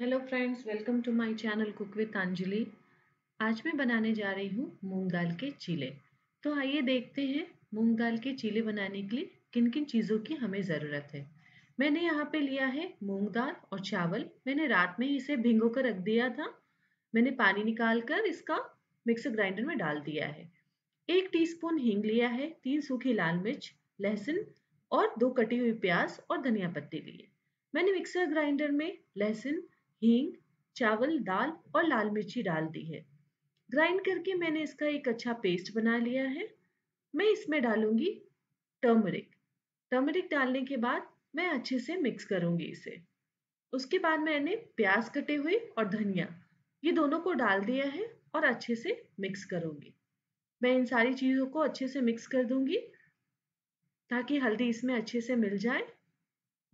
hello friends welcome to my channel cook with Anjali आज मैं बनाने जा रही हूँ मूंग दाल के चीले तो आइए देखते हैं मूंग दाल के चीले बनाने के लिए किन किन चीज़ों की हमें ज़रूरत है मैंने यहाँ पे लिया है मूंग दाल और चावल मैंने रात में इसे भिंगो कर रख दिया था मैंने पानी निकाल कर इसका मिक्सर ग्राइंडर में डाल दिया है एक टी हींग लिया है तीन सूखी लाल मिर्च लहसुन और दो कटी हुई प्याज और धनिया पत्ती लिए मैंने मिक्सर ग्राइंडर में लहसुन हींग चावल दाल और लाल मिर्ची डाल दी है ग्राइंड करके मैंने इसका एक अच्छा पेस्ट बना लिया है मैं इसमें डालूंगी टर्मरिक टर्मरिक डालने के बाद मैं अच्छे से मिक्स करूंगी इसे उसके बाद मैंने प्याज कटे हुए और धनिया ये दोनों को डाल दिया है और अच्छे से मिक्स करूंगी मैं इन सारी चीज़ों को अच्छे से मिक्स कर दूंगी ताकि हल्दी इसमें अच्छे से मिल जाए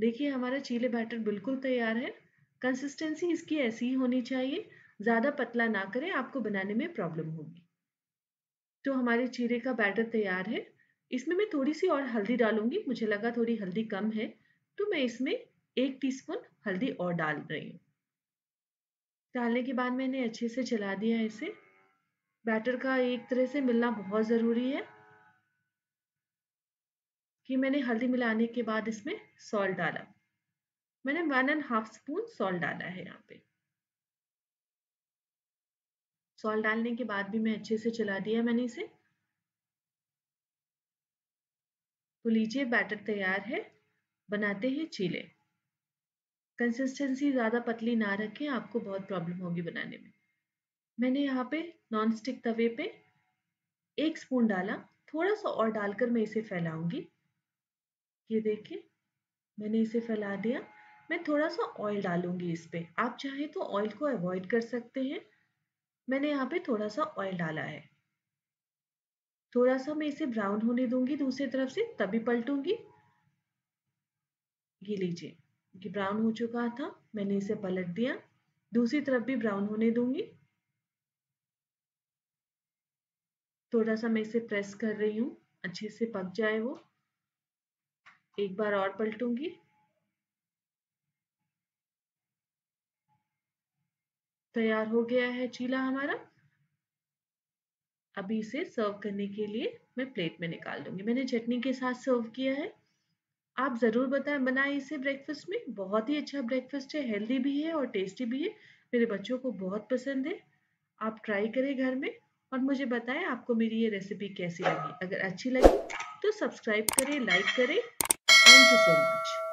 देखिए हमारा चीले बैटर बिल्कुल तैयार है कंसिस्टेंसी इसकी ऐसी ही होनी चाहिए ज़्यादा पतला ना करें आपको बनाने में प्रॉब्लम होगी तो हमारे चीरे का बैटर तैयार है इसमें मैं थोड़ी सी और हल्दी डालूंगी मुझे लगा थोड़ी हल्दी कम है तो मैं इसमें एक टीस्पून हल्दी और डाल रही हूँ डालने के बाद मैंने अच्छे से चला दिया इसे बैटर का एक तरह से मिलना बहुत ज़रूरी है कि मैंने हल्दी मिलाने के बाद इसमें सॉल्ट डाला मैंने one and half spoon salt डाला है यहाँ पे सॉल्ट डालने के बाद भी मैं अच्छे से चला दिया मैंने इसे तो लीजिए बैटर तैयार है बनाते हैं चीले कंसिस्टेंसी ज़्यादा पतली ना रखें आपको बहुत प्रॉब्लम होगी बनाने में मैंने यहाँ पे नॉन स्टिक तवे पे एक स्पून डाला थोड़ा सा और डालकर मैं इसे फैलाऊंगी ये देखिए मैंने इसे फैला दिया मैं थोड़ा सा ऑयल डालूंगी इस पर आप चाहें तो ऑयल को अवॉइड कर सकते हैं मैंने यहाँ पे थोड़ा सा ऑयल डाला है थोड़ा सा मैं इसे ब्राउन होने दूंगी दूसरी तरफ से तभी पलटूंगी ये लीजिए ये ब्राउन हो चुका था मैंने इसे पलट दिया दूसरी तरफ भी ब्राउन होने दूंगी थोड़ा सा मैं इसे प्रेस कर रही हूँ अच्छे से पक जाए वो एक बार और पलटूंगी तैयार हो गया है चीला हमारा अभी इसे सर्व करने के लिए मैं प्लेट में निकाल दूंगी मैंने चटनी के साथ सर्व किया है आप ज़रूर बताएं बनाएं इसे ब्रेकफास्ट में बहुत ही अच्छा ब्रेकफास्ट है हेल्दी भी है और टेस्टी भी है मेरे बच्चों को बहुत पसंद है आप ट्राई करें घर में और मुझे बताएं आपको मेरी ये रेसिपी कैसी लगी अगर अच्छी लगी तो सब्सक्राइब करें लाइक करें थैंक यू सो मच